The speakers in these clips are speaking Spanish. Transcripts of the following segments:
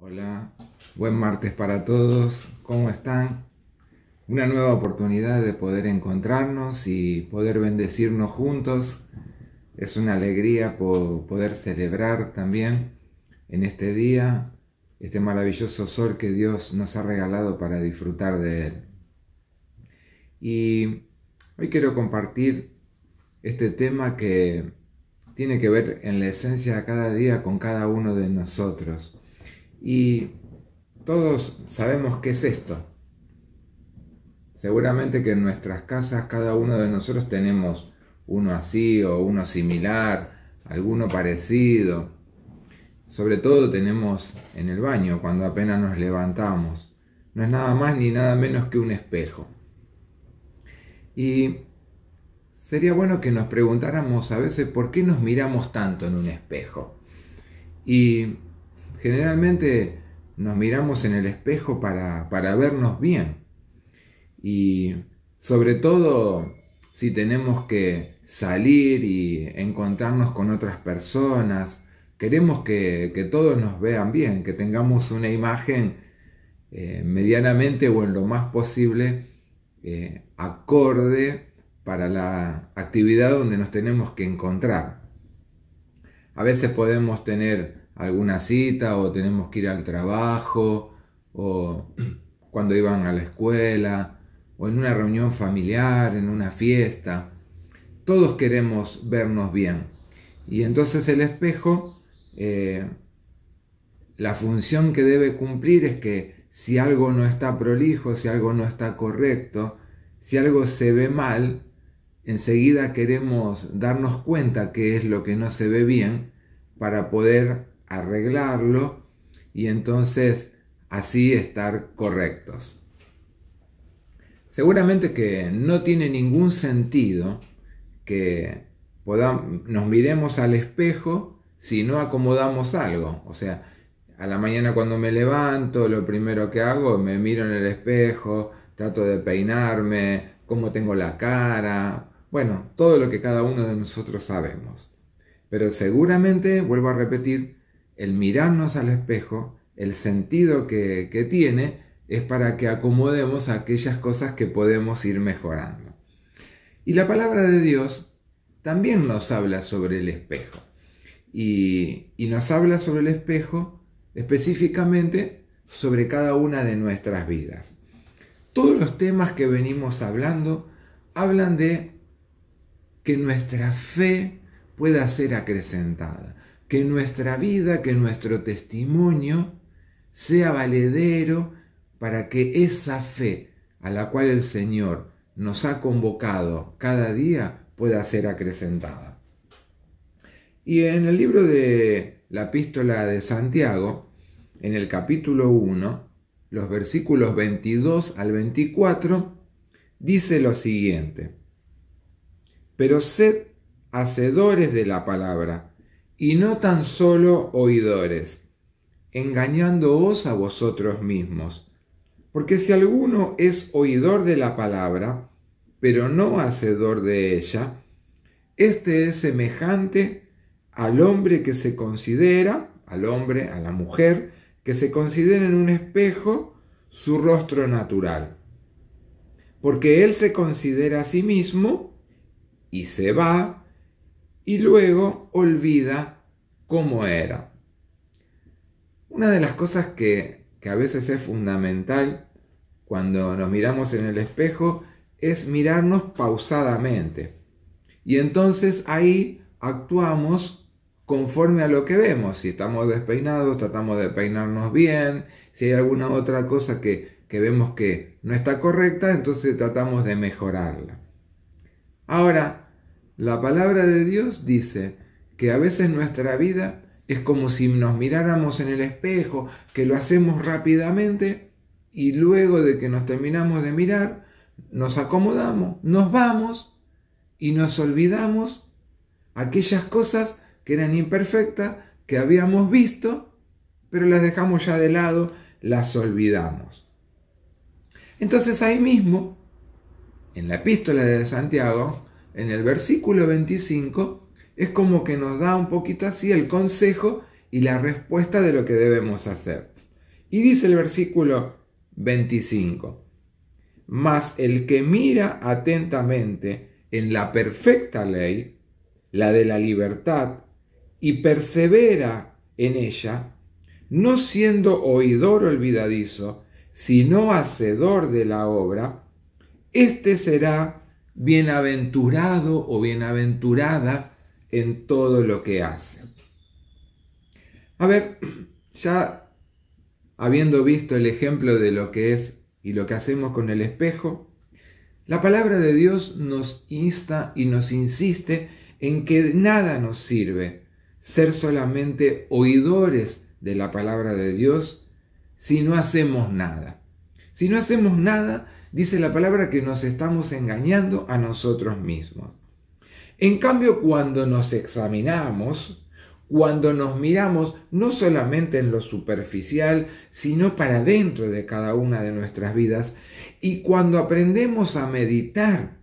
Hola, buen martes para todos, ¿cómo están? Una nueva oportunidad de poder encontrarnos y poder bendecirnos juntos. Es una alegría poder celebrar también en este día este maravilloso sol que Dios nos ha regalado para disfrutar de él. Y hoy quiero compartir este tema que tiene que ver en la esencia de cada día con cada uno de nosotros y todos sabemos qué es esto. Seguramente que en nuestras casas cada uno de nosotros tenemos uno así o uno similar, alguno parecido. Sobre todo tenemos en el baño cuando apenas nos levantamos. No es nada más ni nada menos que un espejo. Y sería bueno que nos preguntáramos a veces por qué nos miramos tanto en un espejo. Y Generalmente nos miramos en el espejo para, vernos bien. Y sobre todo si tenemos que salir y encontrarnos con otras personas, queremos que, todos nos vean bien, que tengamos una imagen eh, medianamente o en lo más posible eh, acorde para la actividad donde nos tenemos que encontrar. A veces podemos tener alguna cita o tenemos que ir al trabajo o cuando iban a la escuela o en una reunión familiar, en una fiesta. Todos queremos vernos bien. Y entonces el espejo, eh, la función que debe cumplir es que si algo no está prolijo, si algo no está correcto, si algo se ve mal, enseguida queremos darnos cuenta que es lo que no se ve bien para poder arreglarlo y entonces así estar correctos. Seguramente que no tiene ningún sentido que podamos, nos miremos al espejo si no acomodamos algo. O sea, a la mañana cuando me levanto, lo primero que hago, me miro en el espejo, trato de peinarme, cómo tengo la cara, bueno, todo lo que cada uno de nosotros sabemos. Pero seguramente, vuelvo a repetir, el mirarnos al espejo, el sentido que, tiene, es para que acomodemos aquellas cosas que podemos ir mejorando. Y la palabra de Dios también nos habla sobre el espejo. y, nos habla sobre el espejo específicamente sobre cada una de nuestras vidas. Todos los temas que venimos hablando hablan de que nuestra fe pueda ser acrecentada, que nuestra vida, que nuestro testimonio sea valedero para que esa fe a la cual el Señor nos ha convocado cada día pueda ser acrecentada. Y en el libro de la epístola de Santiago, en el capítulo 1, los versículos 22 al 24, dice lo siguiente, pero sed hacedores de la palabra y no tan solo oidores, engañándoos a vosotros mismos. Porque si alguno es oidor de la palabra, pero no hacedor de ella, éste es semejante al hombre que se considera, al hombre, a la mujer, que se considera en un espejo su rostro natural. Porque él se considera a sí mismo y se va y luego olvida cómo era. Una de las cosas que, que a veces es fundamental cuando nos miramos en el espejo es mirarnos pausadamente. Y entonces ahí actuamos conforme a lo que vemos. Si estamos despeinados, tratamos de peinarnos bien. Si hay alguna otra cosa que, que vemos que no está correcta, entonces tratamos de mejorarla. Ahora, la palabra de Dios dice que a veces nuestra vida es como si nos miráramos en el espejo, que lo hacemos rápidamente y luego de que nos terminamos de mirar, nos acomodamos, nos vamos y nos olvidamos aquellas cosas que eran imperfectas, que habíamos visto, pero las dejamos ya de lado, las olvidamos. Entonces ahí mismo, en la epístola de Santiago, en el versículo 25, es como que nos da un poquito así el consejo y la respuesta de lo que debemos hacer. Y dice el versículo 25, mas el que mira atentamente en la perfecta ley, la de la libertad, y persevera en ella, no siendo oidor olvidadizo, sino hacedor de la obra, éste será bienaventurado o bienaventurada en todo lo que hace. A ver, ya habiendo visto el ejemplo de lo que es y lo que hacemos con el espejo, la palabra de Dios nos insta y nos insiste en que nada nos sirve ser solamente oidores de la palabra de Dios si no hacemos nada. Si no hacemos nada, dice la palabra que nos estamos engañando a nosotros mismos. En cambio, cuando nos examinamos, cuando nos miramos no solamente en lo superficial, sino para dentro de cada una de nuestras vidas, y cuando aprendemos a meditar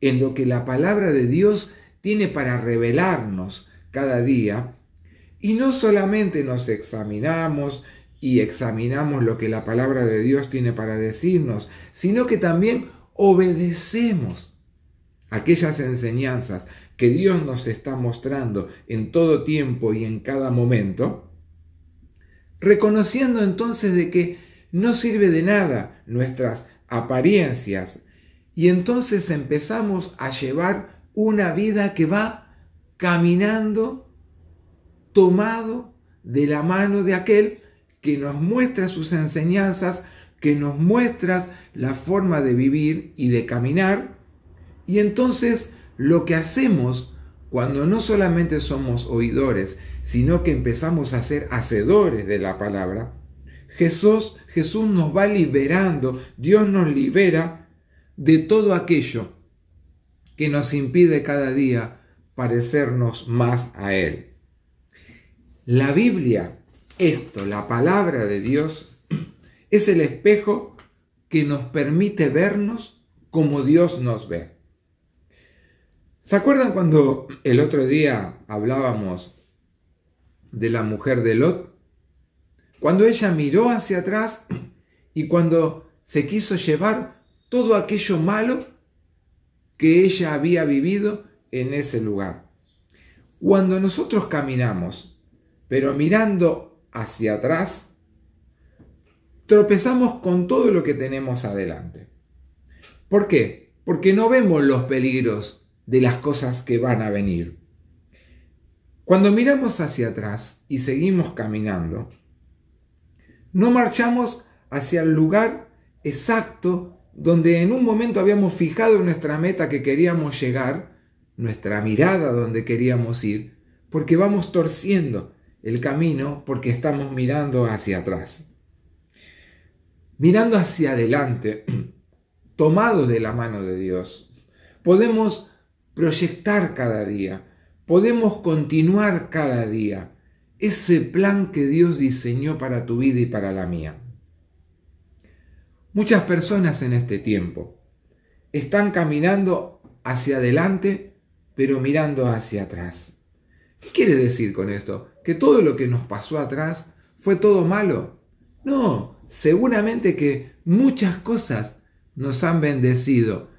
en lo que la palabra de Dios tiene para revelarnos cada día, y no solamente nos examinamos y examinamos lo que la palabra de Dios tiene para decirnos, sino que también obedecemos aquellas enseñanzas que Dios nos está mostrando en todo tiempo y en cada momento, reconociendo entonces de que no sirve de nada nuestras apariencias y entonces empezamos a llevar una vida que va caminando tomado de la mano de aquel que nos muestra sus enseñanzas, que nos muestra la forma de vivir y de caminar. Y entonces lo que hacemos cuando no solamente somos oidores, sino que empezamos a ser hacedores de la palabra, Jesús, Jesús nos va liberando, Dios nos libera de todo aquello que nos impide cada día parecernos más a Él. La Biblia esto, la palabra de Dios, es el espejo que nos permite vernos como Dios nos ve. ¿Se acuerdan cuando el otro día hablábamos de la mujer de Lot? Cuando ella miró hacia atrás y cuando se quiso llevar todo aquello malo que ella había vivido en ese lugar. Cuando nosotros caminamos, pero mirando hacia atrás, tropezamos con todo lo que tenemos adelante. ¿Por qué? Porque no vemos los peligros de las cosas que van a venir. Cuando miramos hacia atrás y seguimos caminando, no marchamos hacia el lugar exacto donde en un momento habíamos fijado nuestra meta que queríamos llegar, nuestra mirada donde queríamos ir, porque vamos torciendo, el camino porque estamos mirando hacia atrás. Mirando hacia adelante, tomado de la mano de Dios, podemos proyectar cada día, podemos continuar cada día ese plan que Dios diseñó para tu vida y para la mía. Muchas personas en este tiempo están caminando hacia adelante, pero mirando hacia atrás. ¿Qué quiere decir con esto? que todo lo que nos pasó atrás fue todo malo. No, seguramente que muchas cosas nos han bendecido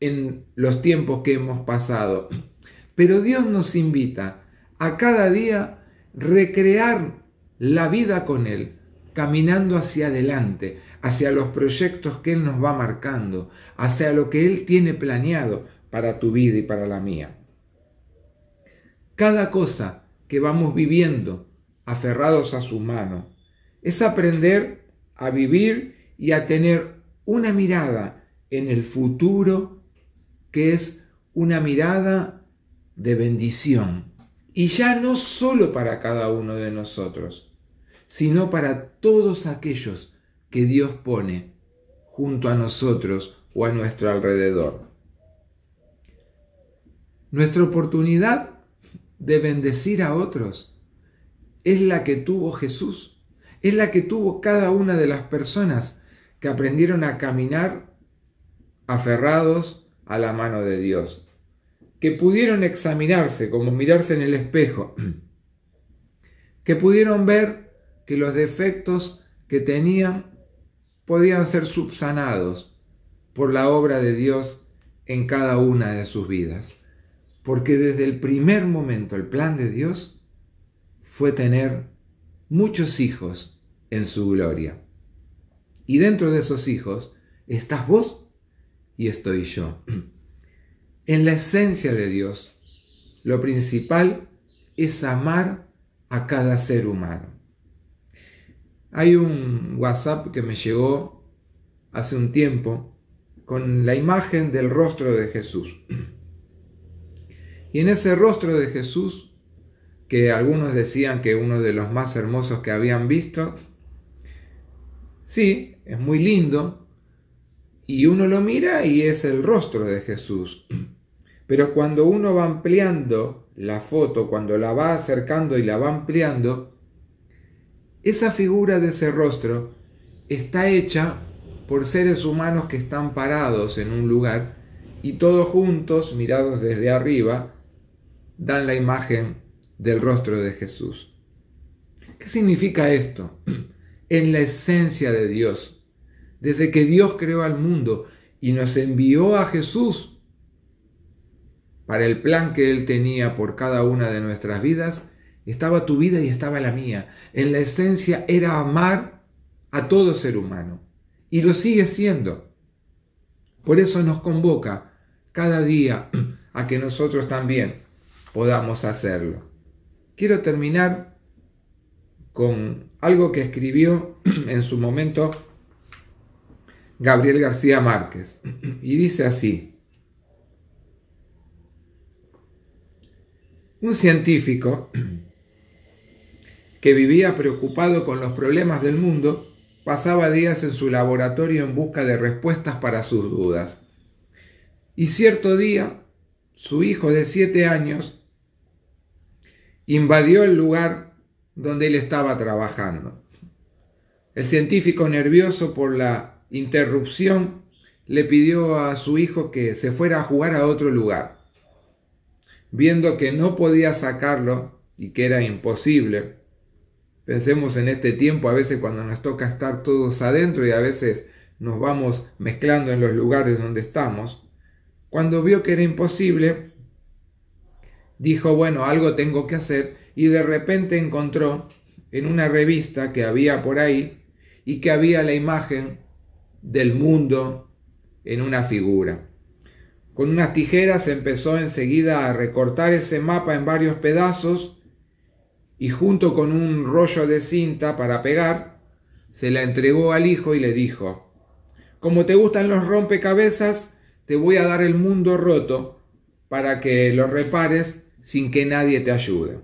en los tiempos que hemos pasado. Pero Dios nos invita a cada día recrear la vida con Él, caminando hacia adelante, hacia los proyectos que Él nos va marcando, hacia lo que Él tiene planeado para tu vida y para la mía. Cada cosa que vamos viviendo, aferrados a su mano. Es aprender a vivir y a tener una mirada en el futuro que es una mirada de bendición. Y ya no solo para cada uno de nosotros, sino para todos aquellos que Dios pone junto a nosotros o a nuestro alrededor. Nuestra oportunidad de bendecir a otros es la que tuvo Jesús, es la que tuvo cada una de las personas que aprendieron a caminar aferrados a la mano de Dios, que pudieron examinarse como mirarse en el espejo, que pudieron ver que los defectos que tenían podían ser subsanados por la obra de Dios en cada una de sus vidas porque desde el primer momento el plan de Dios fue tener muchos hijos en su gloria. Y dentro de esos hijos estás vos y estoy yo. En la esencia de Dios, lo principal es amar a cada ser humano. Hay un WhatsApp que me llegó hace un tiempo con la imagen del rostro de Jesús. Y en ese rostro de Jesús, que algunos decían que uno de los más hermosos que habían visto, sí, es muy lindo, y uno lo mira y es el rostro de Jesús. Pero cuando uno va ampliando la foto, cuando la va acercando y la va ampliando, esa figura de ese rostro está hecha por seres humanos que están parados en un lugar y todos juntos, mirados desde arriba, dan la imagen del rostro de Jesús. ¿Qué significa esto? En la esencia de Dios, desde que Dios creó al mundo y nos envió a Jesús para el plan que Él tenía por cada una de nuestras vidas, estaba tu vida y estaba la mía. En la esencia era amar a todo ser humano y lo sigue siendo. Por eso nos convoca cada día a que nosotros también podamos hacerlo. Quiero terminar con algo que escribió en su momento Gabriel García Márquez y dice así. Un científico que vivía preocupado con los problemas del mundo pasaba días en su laboratorio en busca de respuestas para sus dudas. Y cierto día, su hijo de siete años invadió el lugar donde él estaba trabajando. El científico nervioso por la interrupción le pidió a su hijo que se fuera a jugar a otro lugar. Viendo que no podía sacarlo y que era imposible, pensemos en este tiempo a veces cuando nos toca estar todos adentro y a veces nos vamos mezclando en los lugares donde estamos, cuando vio que era imposible, dijo, bueno, algo tengo que hacer, y de repente encontró en una revista que había por ahí y que había la imagen del mundo en una figura. Con unas tijeras empezó enseguida a recortar ese mapa en varios pedazos y junto con un rollo de cinta para pegar, se la entregó al hijo y le dijo, como te gustan los rompecabezas, te voy a dar el mundo roto para que lo repares sin que nadie te ayude.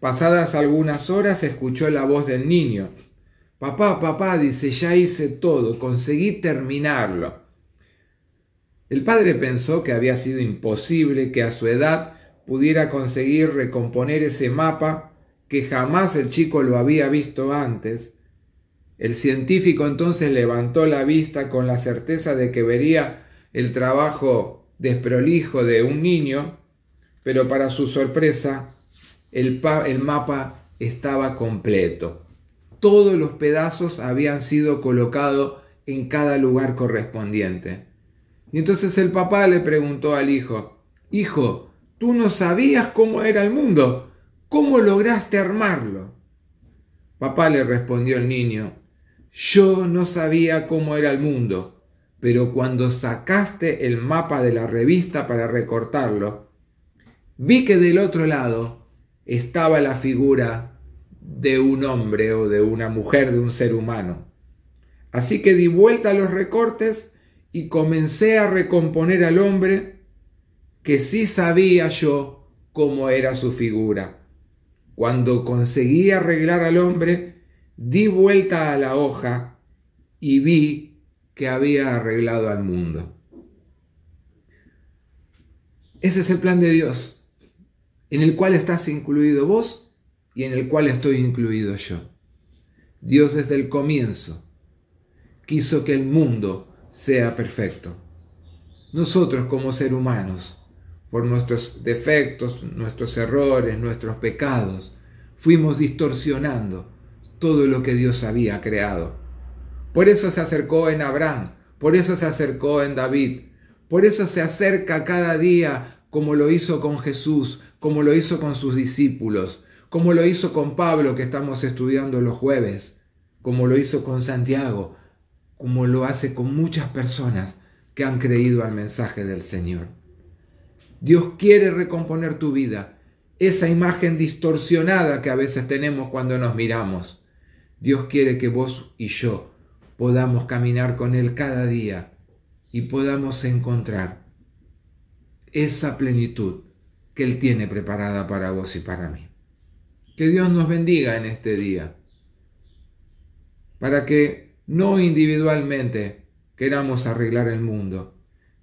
Pasadas algunas horas escuchó la voz del niño. Papá, papá, dice, ya hice todo, conseguí terminarlo. El padre pensó que había sido imposible que a su edad pudiera conseguir recomponer ese mapa que jamás el chico lo había visto antes. El científico entonces levantó la vista con la certeza de que vería el trabajo desprolijo de un niño pero para su sorpresa, el, mapa estaba completo. Todos los pedazos habían sido colocados en cada lugar correspondiente. Y entonces el papá le preguntó al hijo, Hijo, tú no sabías cómo era el mundo, ¿cómo lograste armarlo? Papá le respondió el niño, Yo no sabía cómo era el mundo, pero cuando sacaste el mapa de la revista para recortarlo, vi que del otro lado estaba la figura de un hombre o de una mujer, de un ser humano. Así que di vuelta a los recortes y comencé a recomponer al hombre que sí sabía yo cómo era su figura. Cuando conseguí arreglar al hombre, di vuelta a la hoja y vi que había arreglado al mundo. Ese es el plan de Dios en el cual estás incluido vos y en el cual estoy incluido yo. Dios desde el comienzo quiso que el mundo sea perfecto. Nosotros como ser humanos, por nuestros defectos, nuestros errores, nuestros pecados, fuimos distorsionando todo lo que Dios había creado. Por eso se acercó en Abraham, por eso se acercó en David, por eso se acerca cada día como lo hizo con Jesús, como lo hizo con sus discípulos, como lo hizo con Pablo que estamos estudiando los jueves, como lo hizo con Santiago, como lo hace con muchas personas que han creído al mensaje del Señor. Dios quiere recomponer tu vida, esa imagen distorsionada que a veces tenemos cuando nos miramos. Dios quiere que vos y yo podamos caminar con Él cada día y podamos encontrar esa plenitud que Él tiene preparada para vos y para mí. Que Dios nos bendiga en este día, para que no individualmente queramos arreglar el mundo,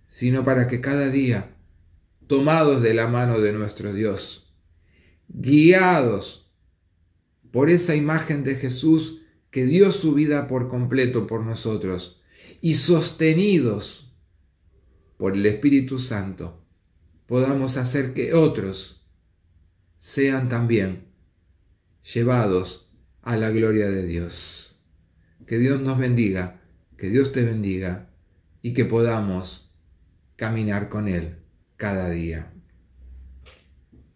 sino para que cada día, tomados de la mano de nuestro Dios, guiados por esa imagen de Jesús que dio su vida por completo por nosotros, y sostenidos por el Espíritu Santo, podamos hacer que otros sean también llevados a la gloria de Dios. Que Dios nos bendiga, que Dios te bendiga y que podamos caminar con Él cada día.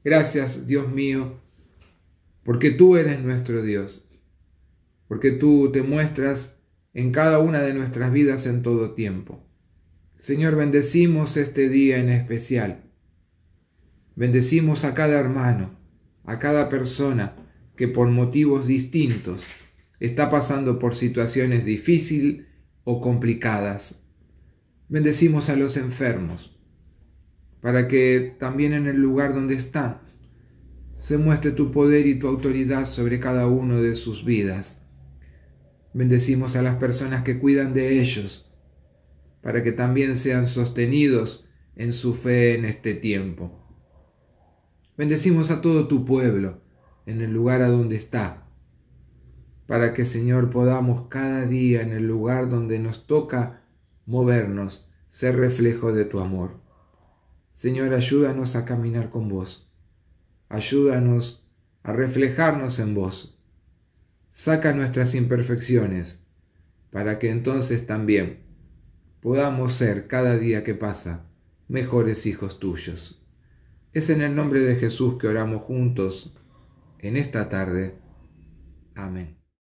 Gracias, Dios mío, porque tú eres nuestro Dios, porque tú te muestras en cada una de nuestras vidas en todo tiempo. Señor, bendecimos este día en especial Bendecimos a cada hermano, a cada persona que por motivos distintos está pasando por situaciones difíciles o complicadas. Bendecimos a los enfermos, para que también en el lugar donde están se muestre tu poder y tu autoridad sobre cada uno de sus vidas. Bendecimos a las personas que cuidan de ellos, para que también sean sostenidos en su fe en este tiempo. Bendecimos a todo tu pueblo en el lugar a donde está, para que Señor podamos cada día en el lugar donde nos toca movernos, ser reflejo de tu amor. Señor, ayúdanos a caminar con vos, ayúdanos a reflejarnos en vos, saca nuestras imperfecciones, para que entonces también podamos ser cada día que pasa mejores hijos tuyos. Es en el nombre de Jesús que oramos juntos en esta tarde. Amén.